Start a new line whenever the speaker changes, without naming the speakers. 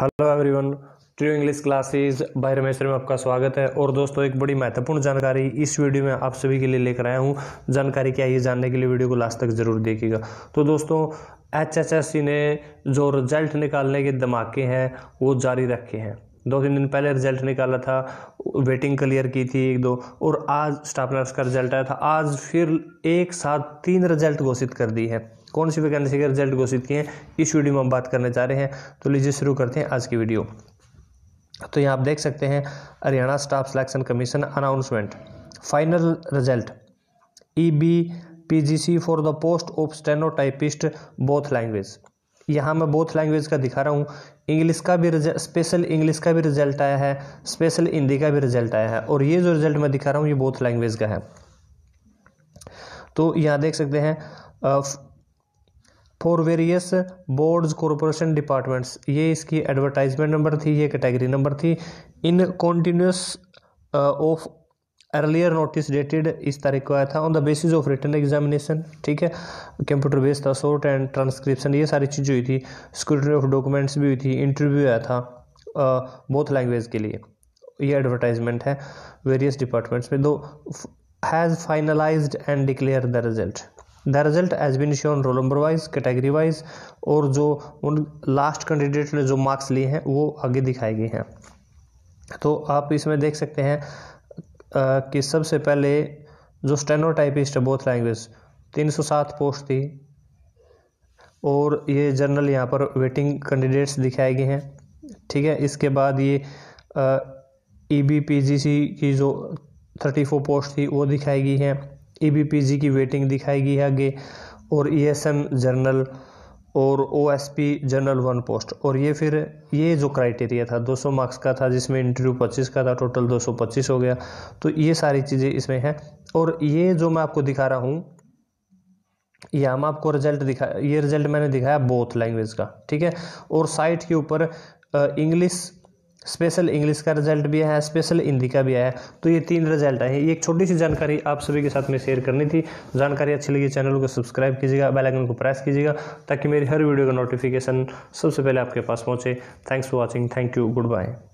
hello everyone true English classes भाई रमेश्वर में आपका स्वागत है और दोस्तों एक बड़ी महत्वपूर्ण जानकारी इस वीडियो में आप सभी के लिए लेकर आया हूँ जानकारी क्या है जानने के लिए वीडियो को लास्ट तक जरूर देखिएगा तो दोस्तों एच एच एस सी ने जो रिजल्ट निकालने के धमाके हैं वो जारी रखे हैं दो तीन दिन पहले रिजल्ट निकाला था वेटिंग क्लियर की थी एक दो और आज स्टाफ नर्स का रिजल्ट आया था आज फिर एक साथ तीन रिजल्ट घोषित कर दी है कौन सी वैकेंसी के रिजल्ट घोषित किए हैं इस वीडियो में हम बात करने जा रहे हैं तो लीजिए शुरू करते हैं आज की वीडियो तो यहाँ आप देख सकते हैं Haryana staff selection commission announcement final result E B P G C for the post of steno typist both language यहाँ मैं बोथ लैंग्वेज का दिखा रहा हूँ इंग्लिश का भी रिजल्ट स्पेशल इंग्लिश का भी रिजल्ट आया है स्पेशल हिंदी का भी रिजल्ट आया है और ये जो रिजल्ट मैं दिखा रहा हूँ ये बोथ लैंग्वेज का है तो यहाँ देख सकते हैं for various boards corporation departments ये इसकी एडवर्टाइजमेंट नंबर थी ये कैटेगरी नंबर थी in continuous of earlier notice dated इस तारीख को आया था on the basis of written examination ठीक है कंप्यूटर बेस्ड था शॉर्ट एंड ट्रांसक्रिप्शन ये सारी चीज़ हुई थी स्क्रूटनी ऑफ डॉक्यूमेंट्स भी हुई थी इंटरव्यू आया था बोथ uh, लैंग्वेज के लिए ये एडवर्टाइजमेंट है वेरियस डिपार्टमेंट्स में दो has finalized and declare the result the result as been shown roll number wise category wise और जो उन लास्ट कैंडिडेट ने जो मार्क्स लिए हैं वो आगे दिखाई गई हैं तो आप इसमें देख सकते हैं कि सबसे पहले जो स्टेनोटाइपिस्ट है बोथ लैंग्वेज 307 पोस्ट थी और ये जनरल यहाँ पर वेटिंग कैंडिडेट्स दिखाए गए हैं ठीक है इसके बाद ये ई बी पी जी सी की जो थर्टी फोर पोस्ट थी वो दिखाई गई हैं ई की वेटिंग दिखाई गई है आगे और ई e जनरल और O S P general one post और ये फिर ये जो क्राइटेरिया था 200 मार्क्स का था जिसमें इंटरव्यू 25 का था टोटल 225 हो गया तो ये सारी चीज़ें इसमें हैं और ये जो मैं आपको दिखा रहा हूँ ये हम आपको रिजल्ट दिखा ये रिजल्ट मैंने दिखाया बोथ लैंग्वेज का ठीक है और साइट के ऊपर इंग्लिश स्पेशल इंग्लिश का रिजल्ट भी आया है स्पेशल हिंदी का भी आया है तो ये तीन रिजल्ट आए हैं ये एक छोटी सी जानकारी आप सभी के साथ में शेयर करनी थी जानकारी अच्छी लगी चैनल को सब्सक्राइब कीजिएगा बेल आइकन को प्रेस कीजिएगा ताकि मेरी हर वीडियो का नोटिफिकेशन सबसे पहले आपके पास पहुँचे thanks for watching thank you good bye